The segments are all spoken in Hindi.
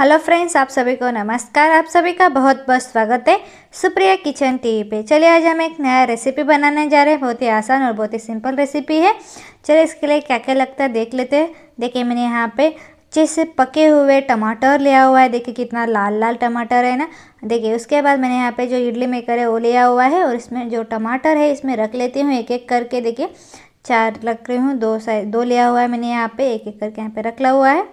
हेलो फ्रेंड्स आप सभी को नमस्कार आप सभी का बहुत बहुत स्वागत है सुप्रिया किचन टीवी पे चलिए आज हम एक नया रेसिपी बनाने जा रहे हैं बहुत ही आसान और बहुत ही सिंपल रेसिपी है चलिए इसके लिए क्या क्या लगता है देख लेते हैं देखिए मैंने यहाँ पे अच्छे से पके हुए टमाटर लिया हुआ है देखिए कितना लाल लाल टमाटर है ना देखिए उसके बाद मैंने यहाँ पे जो इडली मेकर है वो लिया हुआ है और इसमें जो टमाटर है इसमें रख लेती हूँ एक एक करके देखिए चार रख रही हूँ दो साइड दो लिया हुआ है मैंने यहाँ पे एक एक करके यहाँ पे रख हुआ है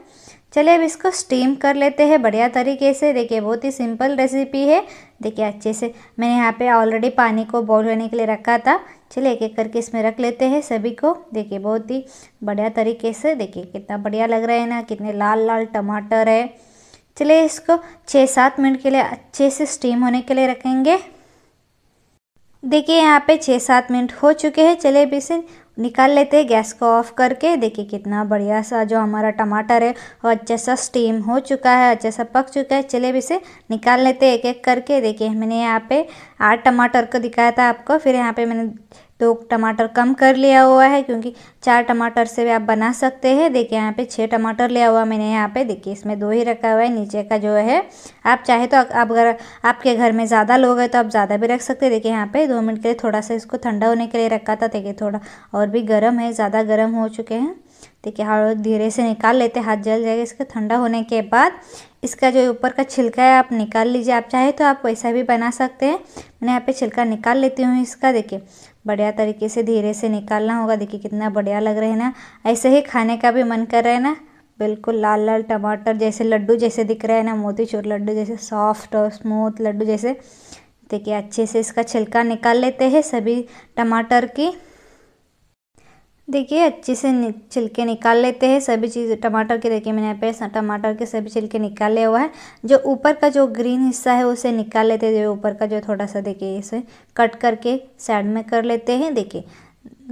चलिए अब इसको स्टीम कर लेते हैं बढ़िया तरीके से देखिए बहुत ही सिंपल रेसिपी है देखिए अच्छे से मैंने यहाँ पे ऑलरेडी पानी को बॉईल होने के लिए रखा था चलिए एक एक करके इसमें रख लेते हैं सभी को देखिए बहुत ही बढ़िया तरीके से देखिए कितना बढ़िया लग रहा है ना कितने लाल लाल टमाटर है चलिए इसको छः सात मिनट के लिए अच्छे से स्टीम होने के लिए रखेंगे देखिए यहाँ पे छः सात मिनट हो चुके हैं चलिए अब इसे निकाल लेते हैं गैस को ऑफ करके देखिए कितना बढ़िया सा जो हमारा टमाटर है वो अच्छे सा स्टीम हो चुका है अच्छे सा पक चुका है चले भी इसे निकाल लेते हैं एक एक करके देखिए मैंने यहाँ पे आठ टमाटर का दिखाया था आपको फिर यहाँ पे मैंने दो टमाटर कम कर लिया हुआ है क्योंकि चार टमाटर से भी आप बना सकते हैं देखिए यहाँ पे छः टमाटर लिया हुआ मैंने यहाँ पे देखिए इसमें दो ही रखा हुआ है नीचे का जो है आप चाहे तो आप अगर आपके घर में ज़्यादा लोग हैं तो आप ज़्यादा भी रख सकते हैं देखिए यहाँ पे दो मिनट के लिए थोड़ा सा इसको ठंडा होने के लिए रखा था देखिए थोड़ा और भी गर्म है ज़्यादा गर्म हो चुके हैं देखिए हड़द धीरे से निकाल लेते हाथ जल जाएगा इसके ठंडा होने के बाद इसका जो ऊपर का छिलका है आप निकाल लीजिए आप चाहे तो आप वैसा भी बना सकते हैं मैंने यहाँ पे छिलका निकाल लेती हूँ इसका देखिए बढ़िया तरीके से धीरे से निकालना होगा देखिए कितना बढ़िया लग रहा है ना ऐसे ही खाने का भी मन कर रहा है ना बिल्कुल लाल लाल टमाटर जैसे लड्डू जैसे दिख रहे है ना मोतीचूर लड्डू जैसे सॉफ्ट और स्मूथ लड्डू जैसे देखिए अच्छे से इसका छिलका निकाल लेते हैं सभी टमाटर की देखिए अच्छे से छिलके निकाल लेते हैं सभी चीज़ टमाटर के देखिए मैंने यहाँ पे टमाटर के सभी छिलके निकाले हुआ है जो ऊपर का जो ग्रीन हिस्सा है उसे निकाल लेते हैं जो ऊपर का जो थोड़ा सा देखिए इसे कट करके साइड में कर लेते हैं देखिए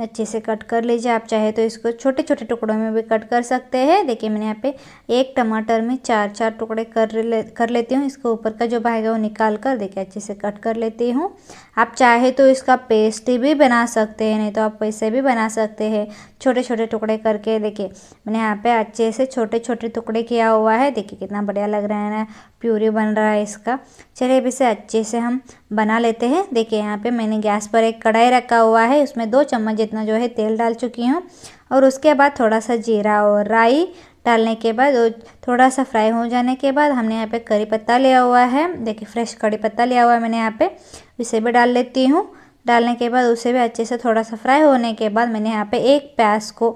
अच्छे से कट कर लीजिए आप चाहे तो इसको छोटे छोटे टुकड़ों में भी कट कर सकते हैं देखिए मैंने यहाँ पे एक टमाटर में चार चार टुकड़े कर ले कर लेती हूँ इसको ऊपर का जो भाग है वो निकाल कर देखिए अच्छे से कट कर लेती हूँ आप चाहे तो इसका पेस्ट भी बना सकते हैं नहीं तो आप वैसे भी बना सकते हैं छोटे छोटे टुकड़े करके देखिए मैंने यहाँ पे अच्छे से छोटे छोटे टुकड़े किया हुआ है देखिए कितना बढ़िया लग रहा है ना प्यूरी बन रहा है इसका चलिए अब इसे अच्छे से हम बना लेते हैं देखिए यहाँ पे मैंने गैस पर एक कढ़ाई रखा हुआ है उसमें दो चम्मच जितना जो है तेल डाल चुकी हूँ और उसके बाद थोड़ा सा जीरा और राई डालने के बाद और थोड़ा सा फ्राई हो जाने के बाद हमने यहाँ पे करी पत्ता लिया हुआ है देखिए फ्रेश कड़ी पत्ता लिया हुआ है मैंने यहाँ पे उसे भी डाल लेती हूँ डालने के बाद उसे भी अच्छे से थोड़ा सा फ्राई होने के बाद मैंने यहाँ पे एक प्याज को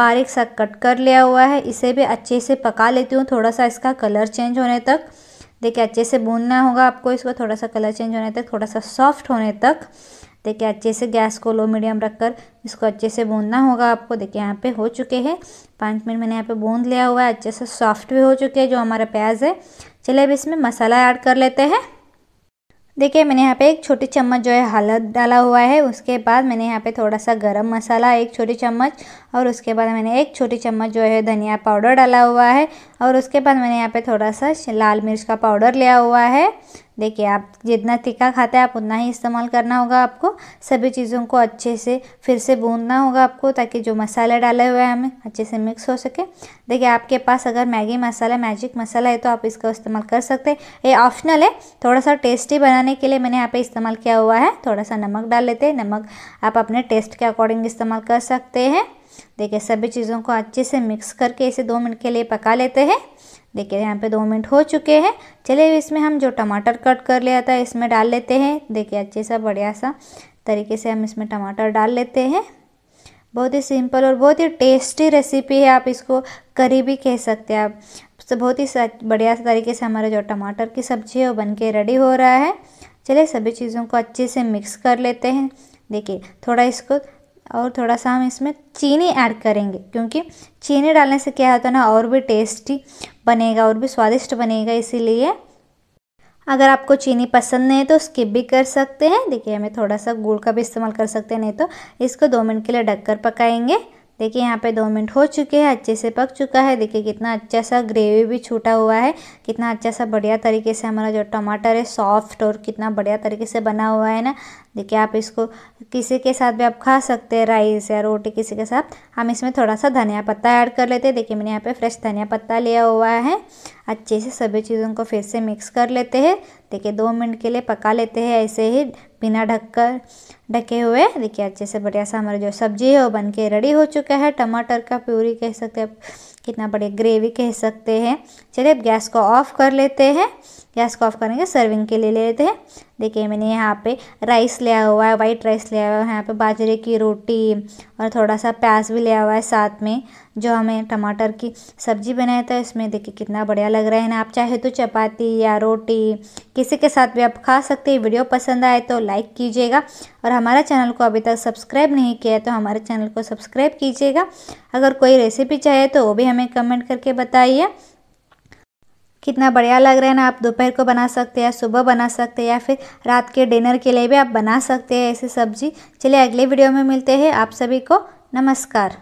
बारीक सा कट कर लिया हुआ है इसे भी अच्छे से पका लेती हूँ थोड़ा सा इसका कलर चेंज होने तक देखिए अच्छे से भूनना होगा आपको इसको थोड़ा सा कलर चेंज होने तक थोड़ा सा सॉफ्ट होने तक देखिए अच्छे से गैस को लो मीडियम रखकर इसको अच्छे से भूनना होगा आपको देखिए यहाँ पे हो चुके हैं पाँच मिनट मैंने यहाँ पे भून लिया हुआ है अच्छे से सॉफ्ट भी हो चुके हैं जो हमारा प्याज है चलिए अब इसमें मसाला ऐड कर लेते हैं देखिए मैंने यहाँ पे एक छोटी चम्मच जो है हलद डाला हुआ है उसके बाद मैंने यहाँ पे थोड़ा सा गरम मसाला एक छोटी चम्मच और उसके बाद मैंने एक छोटी चम्मच जो है धनिया पाउडर डाला हुआ है और उसके बाद मैंने यहाँ पे थोड़ा सा लाल मिर्च का पाउडर लिया हुआ है देखिए आप जितना तीखा खाते हैं आप उतना ही इस्तेमाल करना होगा आपको सभी चीज़ों को अच्छे से फिर से भूनना होगा आपको ताकि जो मसाला डाले हुए हैं हमें अच्छे से मिक्स हो सके देखिए आपके पास अगर मैगी मसाला मैजिक मसाला है तो आप इसका इस्तेमाल कर सकते हैं ये ऑप्शनल है थोड़ा सा टेस्टी बनाने के लिए मैंने यहाँ पर इस्तेमाल किया हुआ है थोड़ा सा नमक डाल लेते हैं नमक आप अपने टेस्ट के अकॉर्डिंग इस्तेमाल कर सकते हैं देखिए सभी चीज़ों को अच्छे से मिक्स करके इसे दो मिनट के लिए पका लेते हैं देखिए यहाँ पे दो मिनट हो चुके हैं चलिए इसमें हम जो टमाटर कट कर लिया था इसमें डाल लेते हैं देखिए अच्छे सा बढ़िया सा तरीके से हम इसमें टमाटर डाल लेते हैं बहुत ही सिंपल और बहुत ही टेस्टी रेसिपी है आप इसको करी भी कह सकते हैं आप तो बहुत ही बढ़िया तरीके से हमारा जो टमाटर की सब्ज़ी है वो बन के रेडी हो रहा है चलिए सभी चीज़ों को अच्छे से मिक्स कर लेते हैं देखिए थोड़ा इसको और थोड़ा सा हम इसमें चीनी ऐड करेंगे क्योंकि चीनी डालने से क्या होता है ना और भी टेस्टी बनेगा और भी स्वादिष्ट बनेगा इसीलिए अगर आपको चीनी पसंद नहीं है तो स्किप भी कर सकते हैं देखिए हमें थोड़ा सा गुड़ का भी इस्तेमाल कर सकते हैं नहीं तो इसको दो मिनट के लिए ढककर पकाएंगे देखिए यहाँ पे दो मिनट हो चुके हैं अच्छे से पक चुका है देखिए कितना अच्छा सा ग्रेवी भी छूटा हुआ है कितना अच्छा सा बढ़िया तरीके से हमारा जो टमाटर है सॉफ्ट और कितना बढ़िया तरीके से बना हुआ है ना देखिए आप इसको किसी के साथ भी आप खा सकते हैं राइस या रोटी किसी के साथ हम इसमें थोड़ा सा धनिया पत्ता ऐड कर लेते हैं देखिए मैंने यहाँ पे फ्रेश धनिया पत्ता लिया हुआ है अच्छे से सभी चीज़ों को फिर से मिक्स कर लेते हैं देखिए दो मिनट के लिए पका लेते हैं ऐसे ही बिना ढककर ढके हुए देखिए अच्छे से बढ़िया सा हमारा जो सब्जी है वो बन के रेडी हो चुका है टमाटर का प्यूरी कह सकते हैं कितना बढ़िया ग्रेवी कह सकते हैं चलिए अब गैस को ऑफ कर लेते हैं गैस को ऑफ करेंगे सर्विंग के लिए ले लेते हैं देखिए मैंने यहाँ पे राइस लिया हुआ है वाइट राइस लिया हुआ है यहाँ पे बाजरे की रोटी और थोड़ा सा प्याज भी लिया हुआ है साथ में जो हमें टमाटर की सब्जी बनाया था इसमें देखिए कितना बढ़िया लग रहा है ना आप चाहे तो चपाती या रोटी किसी के साथ भी आप खा सकते हैं वीडियो पसंद आए तो लाइक कीजिएगा और हमारा चैनल को अभी तक सब्सक्राइब नहीं किया है तो हमारे चैनल को सब्सक्राइब कीजिएगा अगर कोई रेसिपी चाहिए तो वो भी हमें कमेंट करके बताइए कितना बढ़िया लग रहा है ना आप दोपहर को बना सकते हैं सुबह बना सकते हैं या फिर रात के डिनर के लिए भी आप बना सकते हैं ऐसी सब्जी चलिए अगले वीडियो में मिलते हैं आप सभी को नमस्कार